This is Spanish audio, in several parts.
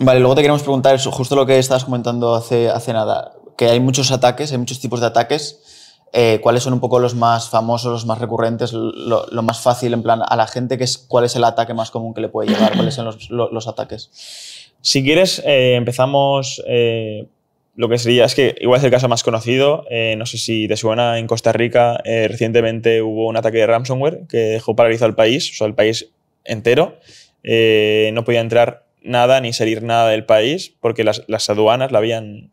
Vale, luego te queremos preguntar eso, justo lo que estabas comentando hace, hace nada, que hay muchos ataques, hay muchos tipos de ataques. Eh, ¿Cuáles son un poco los más famosos, los más recurrentes, lo, más fácil en plan a la gente? Que es, ¿Cuál es el ataque más común que le puede llegar? ¿Cuáles son los, los, ataques? Si quieres, eh, empezamos eh, lo que sería, es que igual es el caso más conocido, no sé si te suena, en Costa Rica recientemente hubo un ataque de ransomware que dejó paralizado al país, o sea, el país entero. no podía entrar nada ni salir nada del país porque las, aduanas la habían,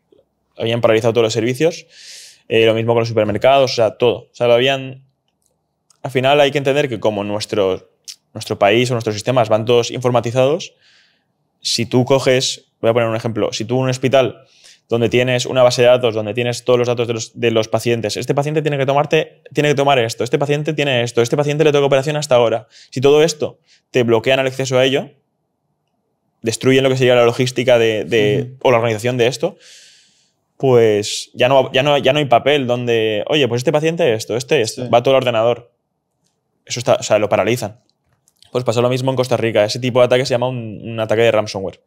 habían paralizado todos los servicios. Eh, lo mismo con los supermercados, o sea, todo. O sea, lo habían... Al final hay que entender que como nuestro, nuestro país o nuestros sistemas van todos informatizados, si tú coges, voy a poner un ejemplo, si tú un hospital donde tienes una base de datos, donde tienes todos los datos de los, de los, pacientes, este paciente tiene que, tomarte, tiene que tomar esto, este paciente tiene esto, este paciente le toca operación hasta ahora. Si todo esto te bloquean el acceso a ello, destruyen lo que sería la logística de, o la organización de esto, pues ya no, ya, no, ya no hay papel donde, oye, pues este paciente esto, este, esto va todo el ordenador. Eso está, o sea, lo paralizan. Pues pasó lo mismo en Costa Rica. Ese tipo de ataque se llama un, ataque de ransomware,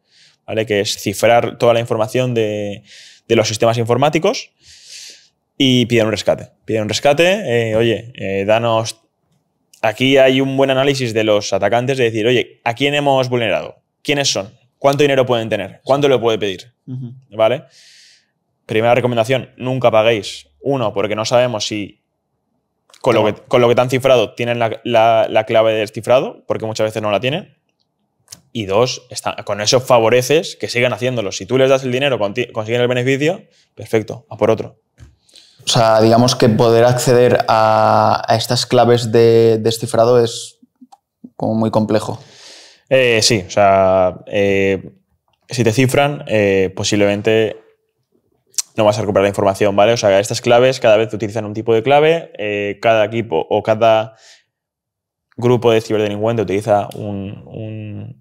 ¿vale? que es cifrar toda la información de, los sistemas informáticos y piden un rescate. Piden un rescate, eh, oye, eh, danos... Aquí hay un buen análisis de los atacantes de decir, oye, ¿a quién hemos vulnerado? quiénes son, cuánto dinero pueden tener, cuánto le puede pedir. ¿Vale? Primera recomendación, nunca paguéis. Uno, porque no sabemos si con, lo, que, te han cifrado tienen la, clave de descifrado, porque muchas veces no la tienen. Y dos, con eso favoreces que sigan haciéndolo. Si tú les das el dinero, consiguen el beneficio, perfecto, a por otro. O sea, digamos que poder acceder a, estas claves de descifrado es como muy complejo. Eh, sí, o sea, eh, si te cifran, eh, posiblemente no vas a recuperar la información, ¿vale? O sea, estas claves cada vez que utilizan un tipo de clave, cada equipo o cada grupo de ciberdelincuente utiliza un,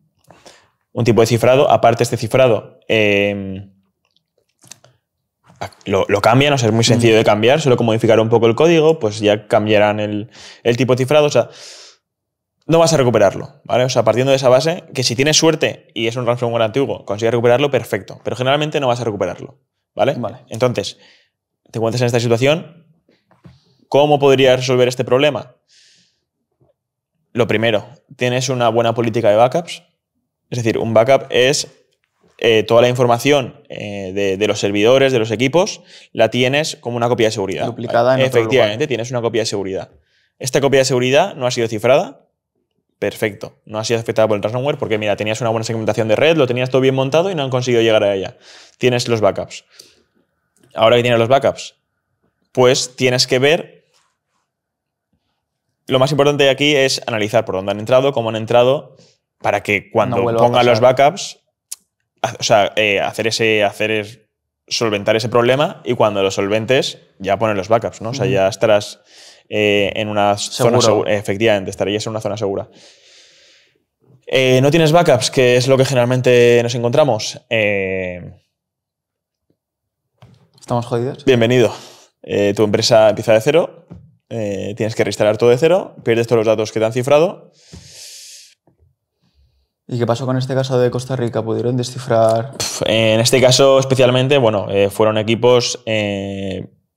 un, tipo de cifrado. Aparte, este cifrado em, lo, lo, cambian, o sea, es muy sencillo de mm. cambiar, solo que modificar un poco el código, pues ya cambiarán el, el tipo de cifrado. O sea, no vas a recuperarlo, ¿vale? O sea, partiendo de esa base, que si tienes suerte y es un ransomware antiguo, consigues recuperarlo, perfecto, pero generalmente no vas a recuperarlo, ¿vale? Vale. Entonces, te encuentras en esta situación, ¿cómo podrías resolver este problema? Lo primero, tienes una buena política de backups, es decir, un backup es eh, toda la información eh, de, los servidores, de los equipos, la tienes como una copia de seguridad. Duplicada en Efectivamente, otro lugar. tienes una copia de seguridad. Esta copia de seguridad no ha sido cifrada, perfecto. No has sido afectado por el ransomware porque, mira, tenías una buena segmentación de red, lo tenías todo bien montado y no han conseguido llegar a ella. Tienes los backups. Ahora que tienes los backups, pues tienes que ver... Lo más importante aquí es analizar por dónde han entrado, cómo han entrado, para que cuando ponga los backups, o sea, eh, hacer ese... Hacer solventar ese problema y cuando lo solventes ya ponen los backups, ¿no? O sea, ya estarás eh, en una zona segura. Efectivamente, eh, estarías en una zona segura. no tienes backups, ¿Qué es lo que generalmente nos encontramos. Eh, ¿Estamos jodidos? Bienvenido. tu empresa empieza de cero, tienes que reinstalar todo de cero, pierdes todos los datos que te han cifrado. ¿Y qué pasó con este caso de Costa Rica? ¿Pudieron descifrar? en este caso, especialmente, bueno, fueron equipos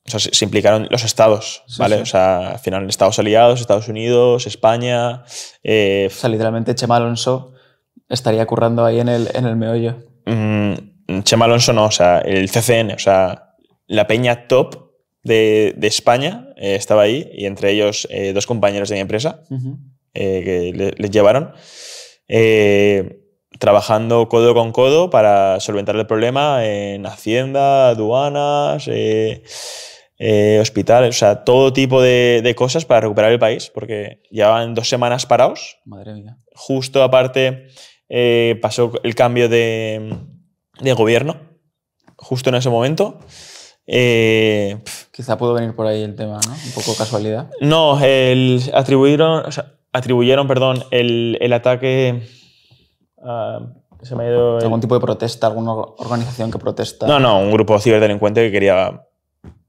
o sea, se, implicaron los estados, ¿vale? O sea, al final estados aliados, Estados Unidos, España. Eh, o sea, literalmente Chema Alonso estaría currando ahí en el, en el meollo. Mm, Chema Alonso no, o sea, el CCN, o sea, la peña top de, España eh, estaba ahí y entre ellos eh, dos compañeros de mi empresa que les llevaron trabajando codo con codo para solventar el problema en Hacienda, aduanas, eh, eh, hospitales, o sea, todo tipo de, cosas para recuperar el país, porque llevaban dos semanas parados. Madre mía. Justo aparte eh, pasó el cambio de, de, gobierno, justo en ese momento. Quizá pudo venir por ahí el tema, ¿no? Un poco casualidad. No, el, atribuyeron, o sea, atribuyeron perdón, el, el ataque Ah, se ¿Algún tipo de protesta? ¿Alguna organización que protesta? No, no, un grupo ciberdelincuente que quería,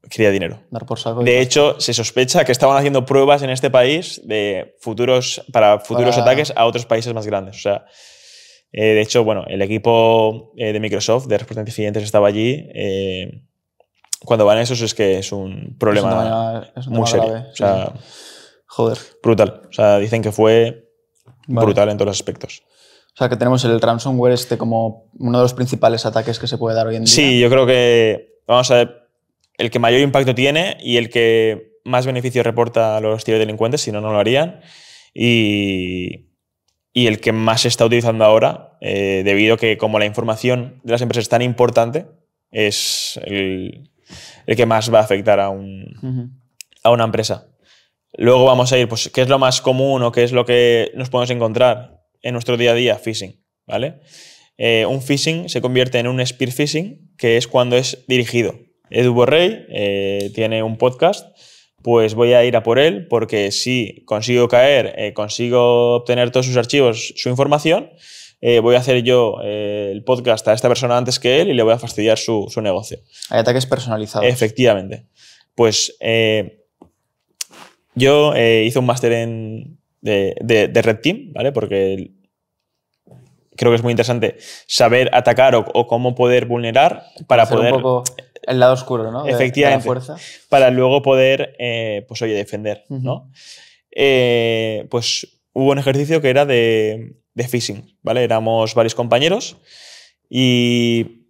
quería dinero. Dar por de hecho, se sospecha que estaban haciendo pruebas en este país de futuros, para futuros ataques a otros países más grandes. O sea, eh, de hecho, bueno, el equipo eh, de Microsoft de Representantes incidentes estaba allí. Eh, cuando van esos es que es un problema, muy serio. Brutal. O sea, dicen que fue brutal en todos los aspectos. O sea, que tenemos el ransomware este como uno de los principales ataques que se puede dar hoy en día. Sí, yo creo que, vamos a ver, el que mayor impacto tiene y el que más beneficio reporta a los ciberdelincuentes, si no, no lo harían. Y, el que más se está utilizando ahora, eh, debido a que como la información de las empresas es tan importante, es el, que más va a afectar a, a una empresa. Luego vamos a ir, pues, ¿qué es lo más común o qué es lo que nos podemos encontrar? en nuestro día a día phishing, ¿vale? Eh, un phishing se convierte en un spear phishing, que es cuando es dirigido. Edu Borrell eh, tiene un podcast, pues voy a ir a por él, porque si consigo caer, eh, consigo obtener todos sus archivos, su información, voy a hacer yo el podcast a esta persona antes que él y le voy a fastidiar su, negocio. Hay ataques personalizados. Efectivamente. Pues yo hice un máster en, de, Red Team, ¿vale? Porque creo que es muy interesante saber atacar o, cómo poder vulnerar para poder. Un poco el lado oscuro, ¿no? efectivamente. fuerza. Para luego poder, eh, pues oye, defender, ¿no? Eh, pues hubo un ejercicio que era de, de phishing, ¿vale? Éramos varios compañeros y,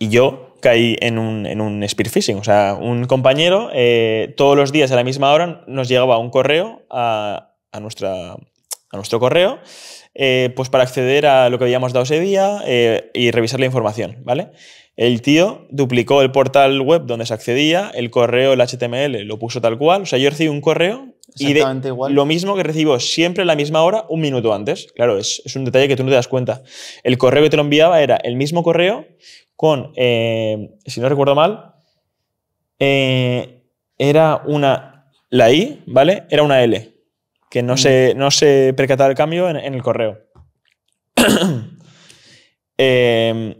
y yo caí en un, spear phishing, O sea, un compañero eh, todos los días a la misma hora nos llegaba un correo a, nuestra, a nuestro correo eh, pues para acceder a lo que habíamos dado ese día eh, y revisar la información, ¿vale? El tío duplicó el portal web donde se accedía, el correo, el HTML, lo puso tal cual. O sea, yo recibí un correo y lo mismo que recibo siempre a la misma hora, un minuto antes. Claro, es, un detalle que tú no te das cuenta. El correo que te lo enviaba era el mismo correo con, eh, si no recuerdo mal, eh, era una, la I, ¿vale? Era una L, que no, mm. se, no se percataba el cambio en, el correo. Em,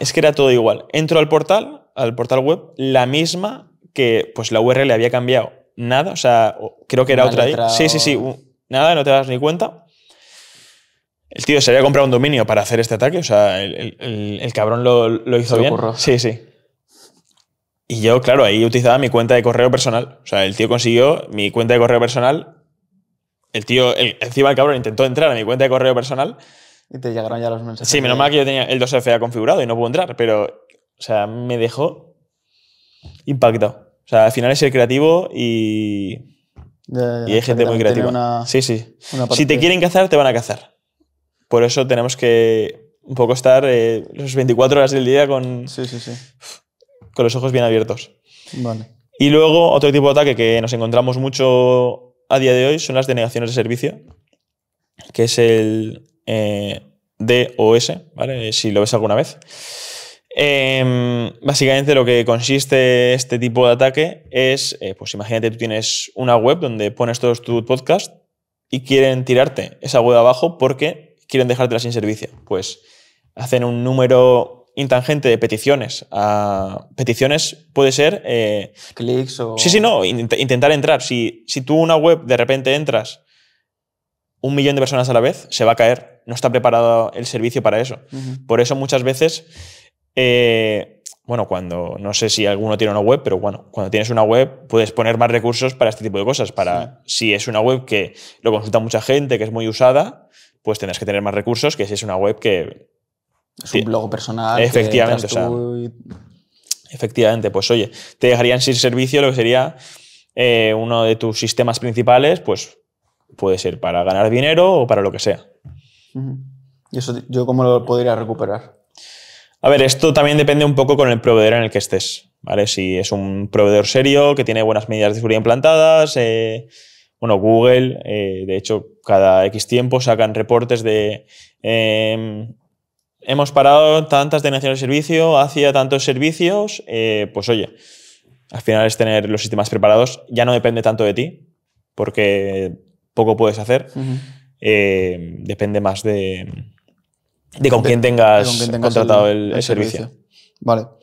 es que era todo igual. Entro al portal, al portal web, la misma que pues la URL había cambiado. Nada, o sea, creo que era otra I. Sí, sí, sí. Nada, no te das ni cuenta. El tío se había comprado un dominio para hacer este ataque, o sea, el, cabrón lo, hizo bien. sí, sí. Y yo, claro, ahí utilizaba mi cuenta de correo personal. O sea, el tío consiguió mi cuenta de correo personal. El tío, el, encima el cabrón, intentó entrar a mi cuenta de correo personal. Y te llegaron ya los mensajes. Sí, menos mal que yo tenía el 2FA configurado y no pude entrar, pero, o sea, me dejó impactado. O sea, al final es el creativo y. y hay gente muy creativa. sí, sí. Si te quieren cazar, te van a cazar. Por eso tenemos que un poco estar eh, las 24 horas del día con, con los ojos bien abiertos. Y luego otro tipo de ataque que nos encontramos mucho a día de hoy son las denegaciones de servicio, que es el eh, DOS, ¿vale? si lo ves alguna vez. Em, básicamente lo que consiste este tipo de ataque es, eh, pues imagínate tú tienes una web donde pones todos tus podcasts y quieren tirarte esa web abajo porque quieren dejártela sin servicio. Pues hacen un número intangente de peticiones. Ah, peticiones puede ser... Eh, Clics o... Sí, sí, no, intentar entrar. Si, si tú una web de repente entras un millón de personas a la vez, se va a caer. No está preparado el servicio para eso. Por eso muchas veces... Eh, bueno, cuando, no sé si alguno tiene una web, pero bueno, cuando tienes una web puedes poner más recursos para este tipo de cosas. Para si es una web que lo consulta mucha gente, que es muy usada, pues tendrás que tener más recursos que si es una web que... Es un blog personal. Efectivamente, Efectivamente, pues oye, te dejarían sin servicio lo que sería eh, uno de tus sistemas principales, pues puede ser para ganar dinero o para lo que sea. ¿Y eso yo cómo lo podría recuperar? A ver, esto también depende un poco con el proveedor en el que estés. ¿vale? Si es un proveedor serio, que tiene buenas medidas de seguridad implantadas. Eh, bueno, Google, eh, de hecho, cada X tiempo sacan reportes de. Em, hemos parado tantas denuncias de servicio hacia tantos servicios. Eh, pues oye, al final es tener los sistemas preparados. Ya no depende tanto de ti, porque poco puedes hacer. depende más de de con quién tengas contratado el, servicio. Vale.